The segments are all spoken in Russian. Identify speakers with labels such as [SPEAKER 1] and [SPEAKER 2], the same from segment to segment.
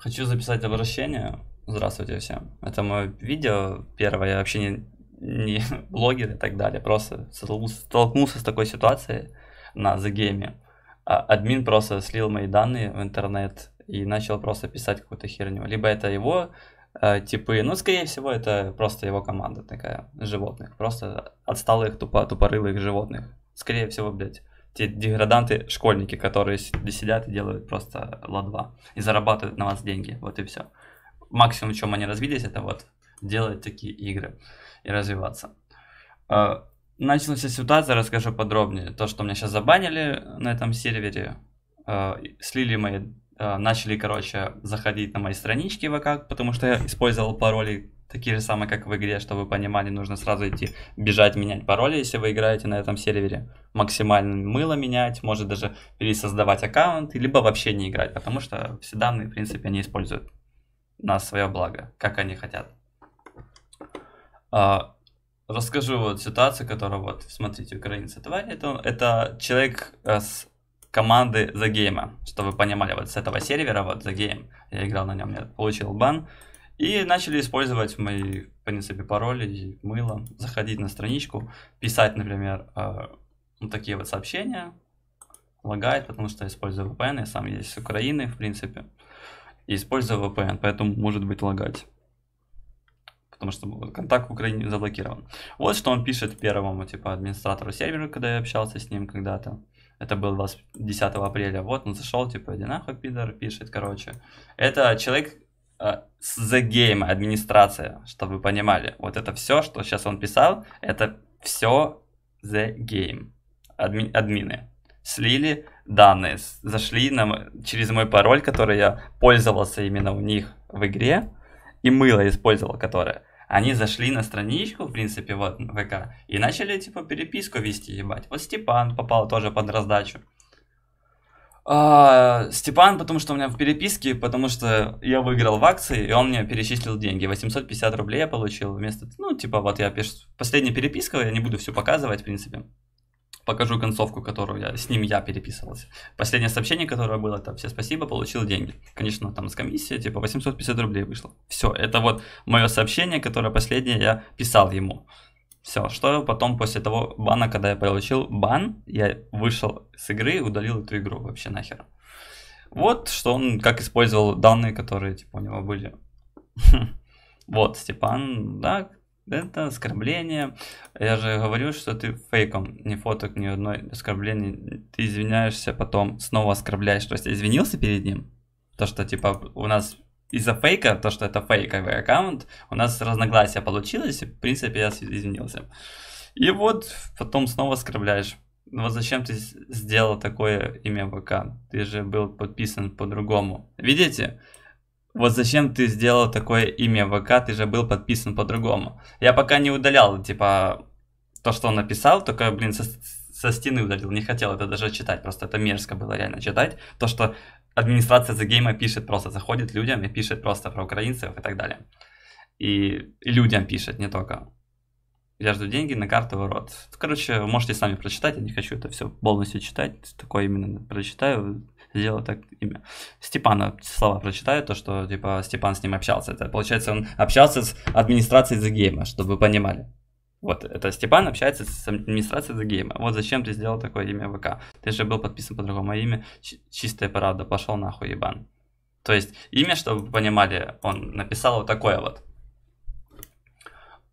[SPEAKER 1] Хочу записать обращение. Здравствуйте всем. Это мое видео первое. Я вообще не, не блогер и так далее. Просто столкнулся с такой ситуацией на The Game. А админ просто слил мои данные в интернет и начал просто писать какую-то херню. Либо это его э, типы, ну, скорее всего, это просто его команда такая, животных. Просто отсталых, тупо, тупорылых животных. Скорее всего, блядь те деграданты-школьники, которые сидят и делают просто ладва и зарабатывают на вас деньги, вот и все. Максимум, в чем они развились, это вот делать такие игры и развиваться. А, началась ситуация, расскажу подробнее. То, что меня сейчас забанили на этом сервере, а, слили мои, а, начали, короче, заходить на мои странички ВК, потому что я использовал пароли такие же самые, как в игре, чтобы вы понимали, нужно сразу идти бежать, менять пароли, если вы играете на этом сервере, максимально мыло менять, может даже пересоздавать аккаунт, либо вообще не играть, потому что все данные, в принципе, они используют на свое благо, как они хотят. А, расскажу вот ситуацию, которая вот, смотрите, украинцы творят. Это, это человек э, с команды The Game, чтобы вы понимали, вот с этого сервера, вот The Game, я играл на нем, я получил бан, и начали использовать мои, в принципе, пароли и мыло, заходить на страничку, писать, например, вот э, ну, такие вот сообщения. Лагает, потому что я использую VPN, я сам есть с Украины, в принципе, и использую VPN, поэтому может быть лагать. Потому что контакт в Украине заблокирован. Вот что он пишет первому, типа, администратору сервера, когда я общался с ним когда-то. Это был 10 апреля. Вот он зашел, типа, иди нахуй, пидор, пишет, короче. Это человек, Э, с The Game администрация, чтобы вы понимали. Вот это все, что сейчас он писал, это все The Game. Адми, админы. Слили данные, зашли на, через мой пароль, который я пользовался именно у них в игре, и мыло использовал которое. Они зашли на страничку, в принципе, вот ВК, и начали, типа, переписку вести, ебать. Вот Степан попал тоже под раздачу. А, Степан, потому что у меня в переписке, потому что я выиграл в акции, и он мне перечислил деньги. 850 рублей я получил вместо... Ну, типа, вот я пишу... Последняя переписка, я не буду все показывать, в принципе. Покажу концовку, которую я... С ним я переписывался. Последнее сообщение, которое было, там, все спасибо, получил деньги. Конечно, там, с комиссией типа, 850 рублей вышло. Все, это вот мое сообщение, которое последнее я писал ему. Все, что потом после того бана, когда я получил бан, я вышел с игры и удалил эту игру вообще нахер. Вот что он, как использовал данные, которые типа у него были. Вот, Степан, да, это оскорбление. Я же говорю, что ты фейком ни фоток ни одной оскорбления. Ты извиняешься, потом снова оскорбляешь. То есть извинился перед ним? То, что типа у нас из-за фейка, то, что это фейковый аккаунт, у нас разногласия получилось, и, в принципе, я извинился. И вот потом снова скрывляешь. Ну вот зачем ты сделал такое имя ВК? Ты же был подписан по-другому. Видите? Вот зачем ты сделал такое имя ВК? Ты же был подписан по-другому. Я пока не удалял, типа, то, что он написал, только, блин, со со стены удалил, не хотел это даже читать, просто это мерзко было реально читать. То, что администрация The Game пишет просто, заходит людям и пишет просто про украинцев и так далее. И, и людям пишет, не только. Я жду деньги на карту в рот. Короче, можете сами прочитать, я не хочу это все полностью читать, такое именно прочитаю, сделал так имя. Степана слова прочитаю, то, что типа Степан с ним общался. Это получается, он общался с администрацией The Game, чтобы вы понимали. Вот, это Степан общается с администрацией The Game. Вот зачем ты сделал такое имя ВК? Ты же был подписан по другому а имя. Чистая правда, пошел нахуй, ебан. То есть имя, чтобы вы понимали, он написал вот такое вот.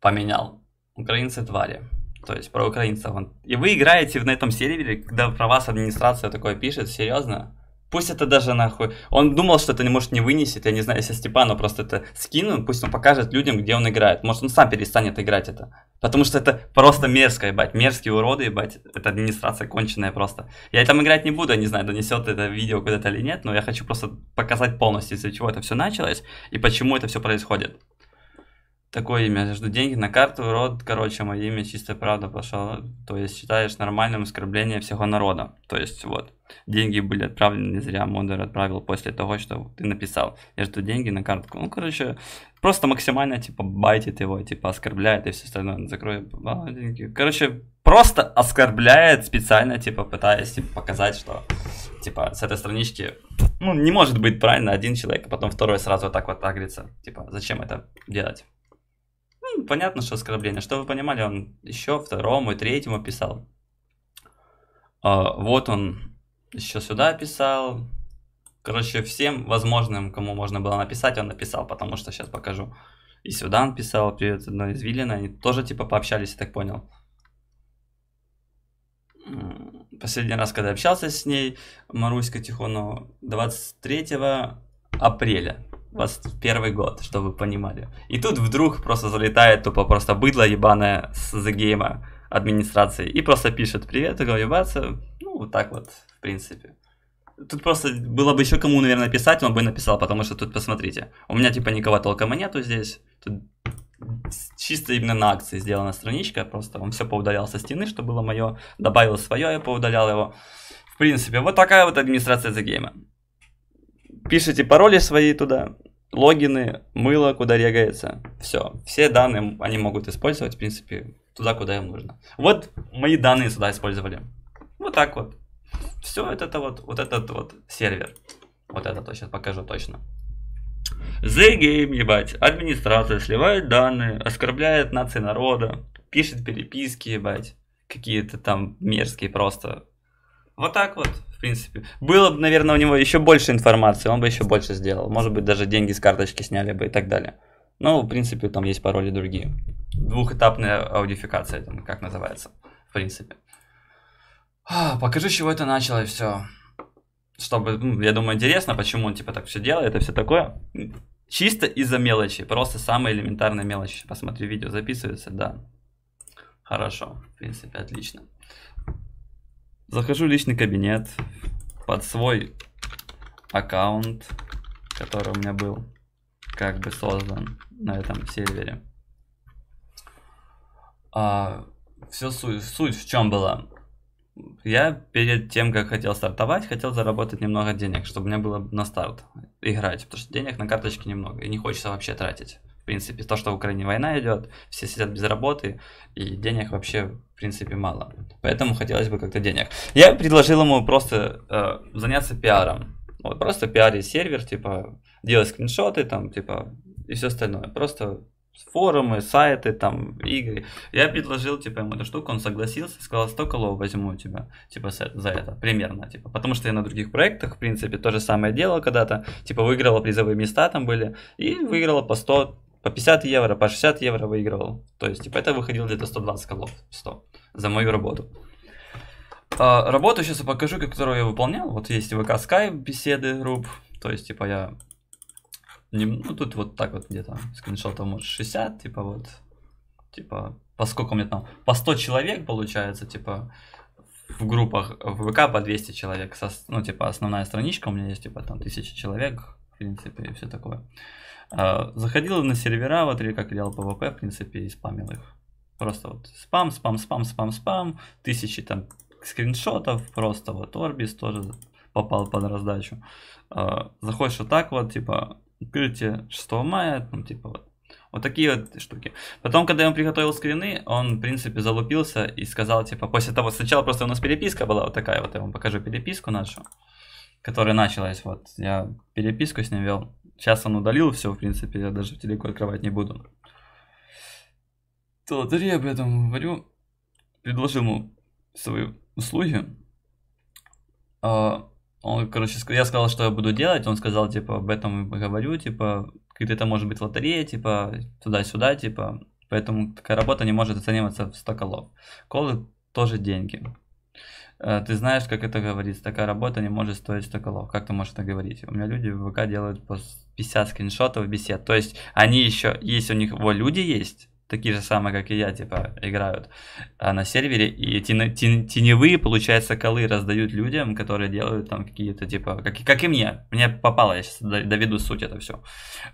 [SPEAKER 1] Поменял. Украинцы твари. То есть про украинцев. И вы играете на этом сервере, когда про вас администрация такое пишет, серьезно? Пусть это даже нахуй. Он думал, что это не может не вынесет. Я не знаю, если Степану просто это скину, пусть он покажет людям, где он играет. Может, он сам перестанет играть это. Потому что это просто мерзко, ебать. Мерзкие уроды, ебать. Это администрация конченая просто. Я там играть не буду, я не знаю, донесет это видео куда-то или нет, но я хочу просто показать полностью, из-за чего это все началось и почему это все происходит. Такое имя. Я жду деньги на карту, род, короче, мое имя чистая правда пошел. То есть считаешь нормальным оскорбление всего народа. То есть вот. Деньги были отправлены не зря, модер отправил после того, что ты написал. Я жду деньги на картку. Ну, короче, просто максимально, типа, байтит его, типа, оскорбляет и все остальное. Закрой, а, деньги. Короче, просто оскорбляет специально, типа, пытаясь типа, показать, что, типа, с этой странички, ну, не может быть правильно один человек, а потом второй сразу вот так вот агрится. Типа, зачем это делать? Ну, понятно, что оскорбление. Что вы понимали, он еще второму и третьему писал. А, вот он еще сюда писал. Короче, всем возможным, кому можно было написать, он написал, потому что сейчас покажу. И сюда он писал, привет, одной из Виллина. Они тоже типа пообщались, я так понял. Последний раз, когда общался с ней, Маруська Тихонова, 23 апреля. 21 год, чтобы вы понимали. И тут вдруг просто залетает тупо просто быдло ебаное с The Game администрации и просто пишет «Привет, говорю, ебаться». Ну, вот так вот принципе. Тут просто было бы еще кому, наверное, писать, он бы написал, потому что тут, посмотрите, у меня типа никого толком нету здесь. Тут чисто именно на акции сделана страничка, просто он все поудалял со стены, что было мое, добавил свое, я поудалял его. В принципе, вот такая вот администрация The Game. Пишите пароли свои туда, логины, мыло, куда регается. Все, все данные они могут использовать, в принципе, туда, куда им нужно. Вот мои данные сюда использовали. Вот так вот все это, это вот, вот этот вот сервер. Вот этот вот сейчас покажу точно. The Game, ебать, администрация сливает данные, оскорбляет нации народа, пишет переписки, ебать, какие-то там мерзкие просто. Вот так вот, в принципе. Было бы, наверное, у него еще больше информации, он бы еще больше сделал. Может быть, даже деньги с карточки сняли бы и так далее. Ну, в принципе, там есть пароли другие. Двухэтапная аудификация, там, как называется, в принципе. А, покажи, с чего это началось все. Чтобы, ну, я думаю, интересно, почему он типа так все делает и все такое. Чисто из-за мелочи, просто самые элементарные мелочи. Посмотрю видео, записывается, да. Хорошо, в принципе, отлично. Захожу в личный кабинет под свой аккаунт, который у меня был как бы создан на этом сервере. А, все суть, суть в чем была? я перед тем, как хотел стартовать, хотел заработать немного денег, чтобы у меня было на старт играть, потому что денег на карточке немного, и не хочется вообще тратить. В принципе, то, что в Украине война идет, все сидят без работы, и денег вообще, в принципе, мало. Поэтому хотелось бы как-то денег. Я предложил ему просто э, заняться пиаром. Вот, просто пиарить сервер, типа, делать скриншоты, там, типа, и все остальное. Просто форумы, сайты, там, игры. Я предложил, типа, ему эту штуку, он согласился, сказал, 100 колов возьму у тебя, типа, за это, примерно, типа, потому что я на других проектах, в принципе, то же самое делал когда-то, типа, выиграла призовые места там были, и выиграла по 100, по 50 евро, по 60 евро выигрывал, то есть, типа, это выходило где-то 120 колов, 100, за мою работу. А, работу сейчас я покажу, которую я выполнял, вот есть ВК Skype беседы групп, то есть, типа, я не, ну тут вот так вот где-то скриншотов может 60, типа вот, типа, поскольку у меня там по 100 человек получается, типа, в группах в ВК по 200 человек, со, ну типа основная страничка у меня есть, типа там 1000 человек, в принципе, и все такое. А, заходил на сервера, вот или как делал PvP, в принципе, и спамил их. Просто вот спам, спам, спам, спам, спам, тысячи там скриншотов, просто вот Орбис тоже попал под раздачу. А, заходишь вот так вот, типа, открытие 6 мая, там типа вот. Вот такие вот штуки. Потом, когда я ему приготовил скрины, он, в принципе, залупился и сказал, типа, после того, сначала просто у нас переписка была вот такая, вот я вам покажу переписку нашу, которая началась, вот, я переписку с ним вел. Сейчас он удалил все, в принципе, я даже в телеку открывать не буду. То, да, я об этом говорю, предложил ему свои услуги. А, он, короче, я сказал, что я буду делать, он сказал, типа, об этом и говорю, типа, какие-то, может быть, лотерея, типа, туда-сюда, типа, поэтому такая работа не может оцениваться в 100 колов. Колы тоже деньги. Э, ты знаешь, как это говорится, такая работа не может стоить 100 колов. Как ты можешь это говорить? У меня люди в ВК делают по 50 скриншотов бесед. То есть они еще, есть у них, во люди есть, такие же самые, как и я, типа, играют а на сервере, и тен, теневые, получается, колы раздают людям, которые делают там какие-то, типа, как, как и мне, мне попало, я сейчас доведу суть это все,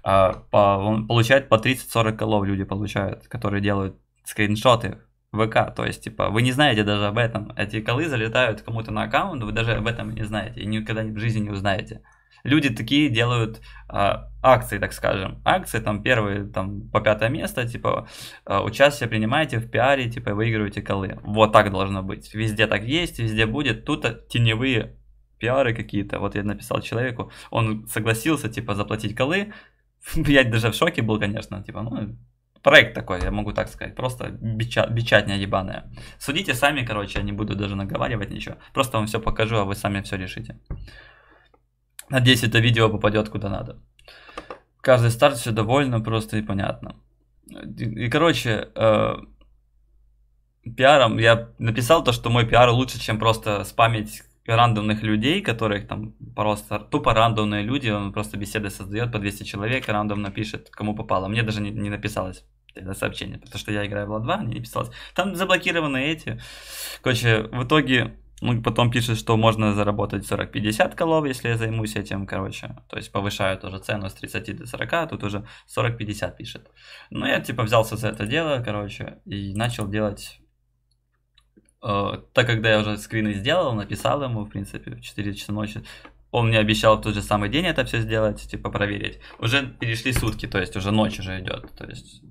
[SPEAKER 1] а, по, он получает по 30-40 колов люди получают, которые делают скриншоты ВК, то есть, типа, вы не знаете даже об этом, эти колы залетают кому-то на аккаунт, вы даже об этом не знаете, и никогда в жизни не узнаете, люди такие делают а, акции, так скажем. Акции там первые там по пятое место, типа а, участие принимаете в пиаре, типа выигрываете колы. Вот так должно быть. Везде так есть, везде будет. Тут теневые пиары какие-то. Вот я написал человеку, он согласился, типа, заплатить колы. Я даже в шоке был, конечно, типа, ну, проект такой, я могу так сказать, просто бича, бичатня ебаная. Судите сами, короче, я не буду даже наговаривать ничего. Просто вам все покажу, а вы сами все решите. Надеюсь, это видео попадет куда надо. Каждый старт все довольно просто и понятно. И, короче, э, пиаром я написал то, что мой пиар лучше, чем просто спамить рандомных людей, которых там просто тупо рандомные люди, он просто беседы создает по 200 человек, рандомно пишет, кому попало. Мне даже не, не написалось это сообщение, потому что я играю в Ла 2, мне не писалось. Там заблокированы эти. Короче, в итоге ну, потом пишет, что можно заработать 40-50 колов, если я займусь этим, короче. То есть повышаю тоже цену с 30 до 40, а тут уже 40-50 пишет. Ну, я типа взялся за это дело, короче, и начал делать... Э, так когда я уже скрины сделал, написал ему, в принципе, в 4 часа ночи, он мне обещал в тот же самый день это все сделать, типа проверить. Уже перешли сутки, то есть уже ночь уже идет, то есть...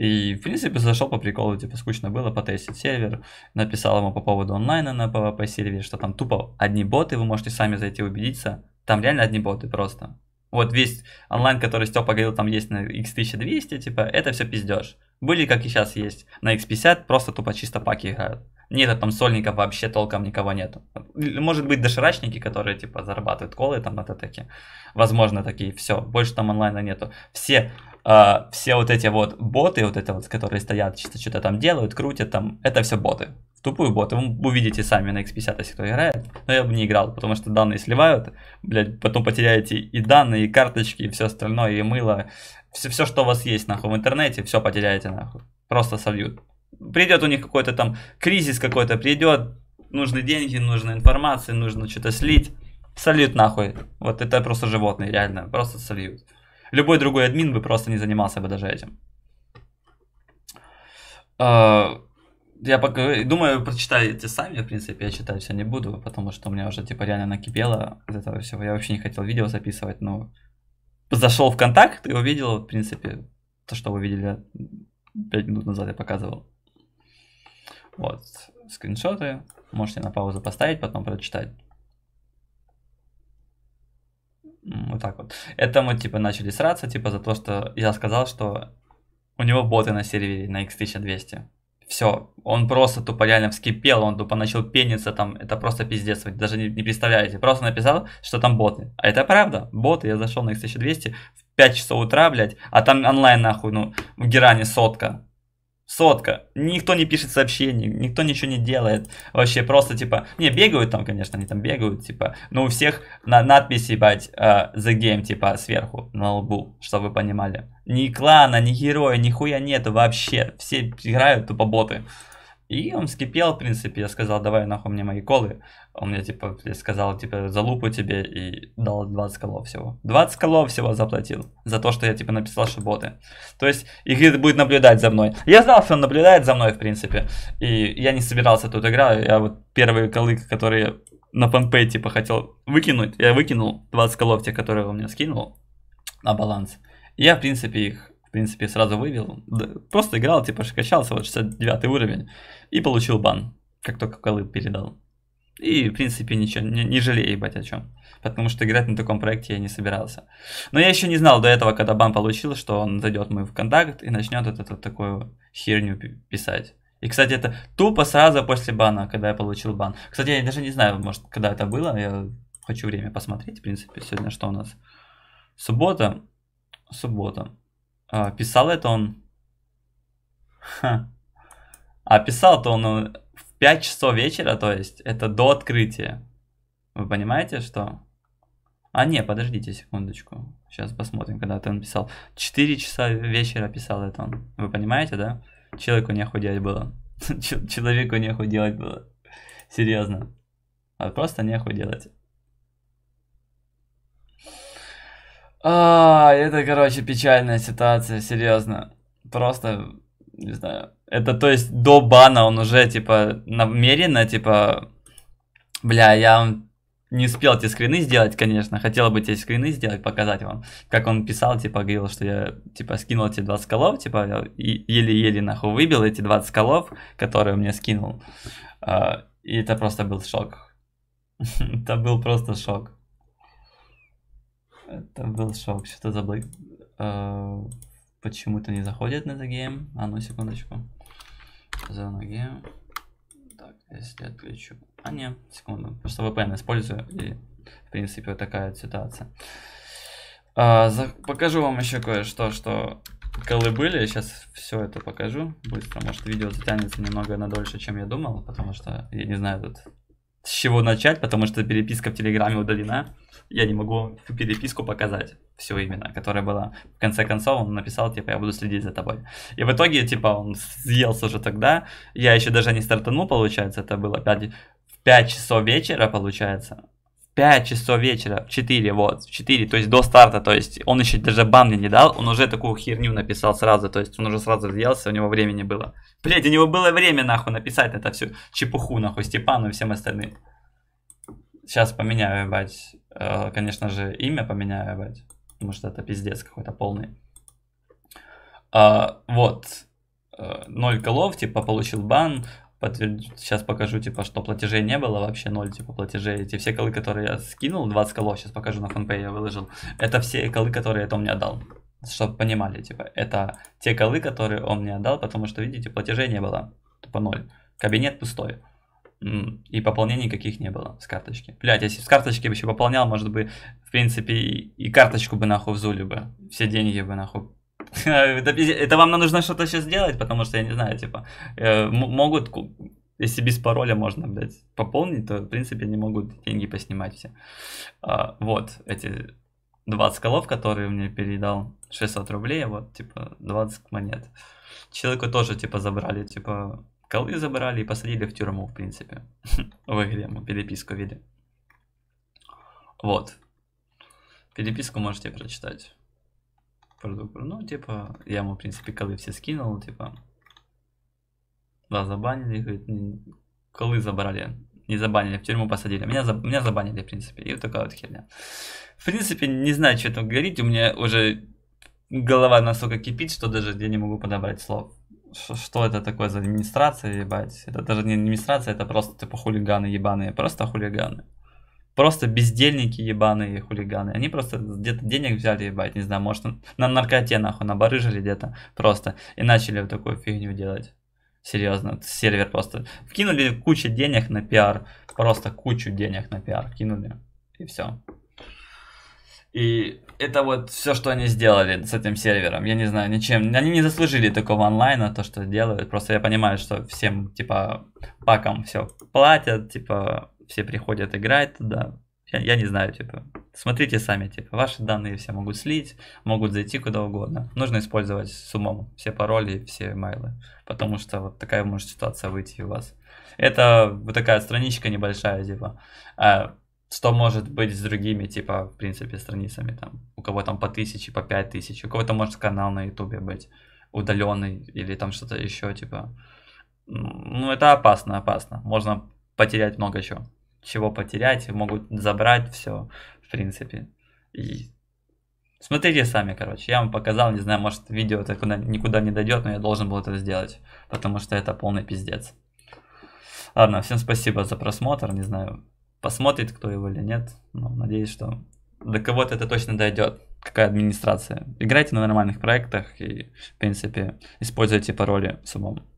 [SPEAKER 1] И, в принципе, зашел по приколу, типа, скучно было потестить сервер. Написал ему по поводу онлайна на PvP сервере, что там тупо одни боты, вы можете сами зайти убедиться. Там реально одни боты просто. Вот весь онлайн, который Степа говорил, там есть на X1200, типа, это все пиздеж. Были, как и сейчас есть, на X50, просто тупо чисто паки играют. Нет, там сольников вообще толком никого нету. Может быть, доширачники, которые, типа, зарабатывают колы там от атаки. Возможно, такие, все, больше там онлайна нету. Все а, все вот эти вот боты, вот это вот, которые стоят, чисто что-то там делают, крутят там, это все боты. В боты. Вы увидите сами на X50, если кто играет. Но я бы не играл, потому что данные сливают, блядь, потом потеряете и данные, и карточки, и все остальное, и мыло. Все, все, что у вас есть, нахуй, в интернете, все потеряете, нахуй. Просто сольют. Придет у них какой-то там кризис какой-то, придет, нужны деньги, нужна информация, нужно что-то слить. Сольют нахуй. Вот это просто животные, реально. Просто сольют. Любой другой админ бы просто не занимался бы даже этим. А, я пока, думаю, прочитайте сами, в принципе, я читать все не буду, потому что у меня уже, типа, реально накипело от этого всего. Я вообще не хотел видео записывать, но зашел в контакт и увидел, в принципе, то, что вы видели 5 минут назад, я показывал. Вот, скриншоты, можете на паузу поставить, потом прочитать. вот так вот. Это мы, типа, начали сраться, типа, за то, что я сказал, что у него боты на сервере на X1200. Все, он просто тупо реально вскипел, он тупо начал пениться там, это просто пиздец, вы даже не, не представляете. Просто написал, что там боты. А это правда, боты, я зашел на X1200 в 5 часов утра, блядь, а там онлайн нахуй, ну, в Геране сотка. Сотка. Никто не пишет сообщений, никто ничего не делает. Вообще просто типа... Не, бегают там, конечно, они там бегают, типа. Но у всех на надписи ебать, uh, The Game, типа, сверху, на лбу, чтобы вы понимали. Ни клана, ни героя, хуя нету вообще. Все играют тупо боты. И он скипел, в принципе, я сказал, давай нахуй мне мои колы. Он мне, типа, сказал, типа, залупу тебе и дал 20 колов всего. 20 колов всего заплатил за то, что я, типа, написал, что боты. То есть, Игорь будет наблюдать за мной. Я знал, что он наблюдает за мной, в принципе. И я не собирался тут играть. Я вот первые колы, которые на фанпей, типа, хотел выкинуть. Я выкинул 20 колов, те, которые он мне скинул на баланс. я, в принципе, их в принципе, сразу вывел. Просто играл, типа, качался, вот 69 уровень, и получил бан, как только колы передал. И, в принципе, ничего, не, не жалею, ебать, о чем. Потому что играть на таком проекте я не собирался. Но я еще не знал до этого, когда бан получил, что он зайдет мой в контакт и начнет вот эту такую херню писать. И, кстати, это тупо сразу после бана, когда я получил бан. Кстати, я даже не знаю, может, когда это было. Я хочу время посмотреть, в принципе, сегодня что у нас. Суббота. Суббота. А, писал это он... Ха. А писал-то он э, в 5 часов вечера, то есть это до открытия. Вы понимаете, что... А, не, подождите секундочку. Сейчас посмотрим, когда это он писал. 4 часа вечера писал это он. Вы понимаете, да? Человеку не делать было. Человеку не делать было. Серьезно. А просто не делать. А, это, короче, печальная ситуация, серьезно. Просто, не знаю. Это, то есть, до бана он уже, типа, намеренно, типа, бля, я не успел эти скрины сделать, конечно. Хотел бы эти скрины сделать, показать вам. Как он писал, типа, говорил, что я, типа, скинул эти 20 скалов, типа, еле-еле нахуй выбил эти 20 скалов, которые мне скинул. А, и это просто был шок. Это был просто шок. Это был шок, что-то забыл. Э, Почему-то не заходит на game. А ну секундочку. За ноги. Так, если отключу. А не, секунду. Просто VPN использую и в принципе вот такая ситуация. А, за... Покажу вам еще кое-что, что колы были. Сейчас все это покажу быстро. Может видео затянется немного на дольше, чем я думал, потому что я не знаю тут с чего начать, потому что переписка в Телеграме удалена. Я не могу всю переписку показать, все именно, которая была. В конце концов, он написал, типа, я буду следить за тобой. И в итоге, типа, он съелся уже тогда. Я еще даже не стартанул, получается, это было 5, в 5 часов вечера, получается. 5 часов вечера, в 4, вот, в 4, то есть до старта, то есть он еще даже бан мне не дал, он уже такую херню написал сразу, то есть он уже сразу взялся, у него времени было. Блять, у него было время, нахуй, написать это всю чепуху, нахуй, Степану и всем остальным. Сейчас поменяю, ебать, э, конечно же, имя поменяю, ебать, потому что это пиздец какой-то полный. А, э, вот, ноль голов, типа, получил бан, подтверд... сейчас покажу, типа, что платежей не было, вообще ноль, типа, платежей. Эти все колы, которые я скинул, 20 колов, сейчас покажу на фанпей, я выложил. Это все колы, которые это он мне отдал. Чтобы понимали, типа, это те колы, которые он мне отдал, потому что, видите, платежей не было. Тупо ноль. Кабинет пустой. И пополнений никаких не было с карточки. Блять, если с карточки бы еще пополнял, может быть, в принципе, и, и карточку бы нахуй взули бы. Все деньги бы нахуй Это вам нужно что-то сейчас сделать, потому что, я не знаю, типа, э, могут, если без пароля можно, блядь, пополнить, то, в принципе, не могут деньги поснимать все. А, вот, эти 20 колов, которые мне передал 600 рублей, вот, типа, 20 монет. Человеку тоже, типа, забрали, типа, колы забрали и посадили в тюрьму, в принципе. В игре мы переписку видели. Вот. Переписку можете прочитать продукт. Ну, типа, я ему, в принципе колы все скинул, типа. Да, забанили, говорит, колы забрали, не забанили, в тюрьму посадили. Меня, за, меня забанили, в принципе. И вот такая вот херня. В принципе, не знаю, что там говорить. У меня уже голова настолько кипит, что даже я не могу подобрать слов. Ш что это такое за администрация, ебать? Это даже не администрация, это просто типа хулиганы ебаные. Просто хулиганы просто бездельники ебаные хулиганы. Они просто где-то денег взяли, ебать, не знаю, может, на наркоте, нахуй, набарыжили где-то просто и начали вот такую фигню делать. Серьезно, сервер просто. кинули кучу денег на пиар, просто кучу денег на пиар кинули, и все. И это вот все, что они сделали с этим сервером. Я не знаю, ничем. Они не заслужили такого онлайна, то, что делают. Просто я понимаю, что всем, типа, пакам все платят, типа, все приходят играть туда. Я, я не знаю, типа, смотрите сами, типа, ваши данные все могут слить, могут зайти куда угодно. Нужно использовать с умом все пароли, все мейлы, потому что вот такая может ситуация выйти у вас. Это вот такая страничка небольшая, типа, а что может быть с другими, типа, в принципе, страницами, там, у кого там по тысяче, по пять тысяч, у кого-то может канал на ютубе быть удаленный или там что-то еще, типа, ну, это опасно, опасно, можно потерять много чего чего потерять, могут забрать все, в принципе. И смотрите сами, короче. Я вам показал, не знаю, может видео это куда, никуда не дойдет, но я должен был это сделать, потому что это полный пиздец. Ладно, всем спасибо за просмотр, не знаю, посмотрит кто его или нет, но надеюсь, что до кого-то это точно дойдет, какая администрация. Играйте на нормальных проектах и, в принципе, используйте пароли с умом.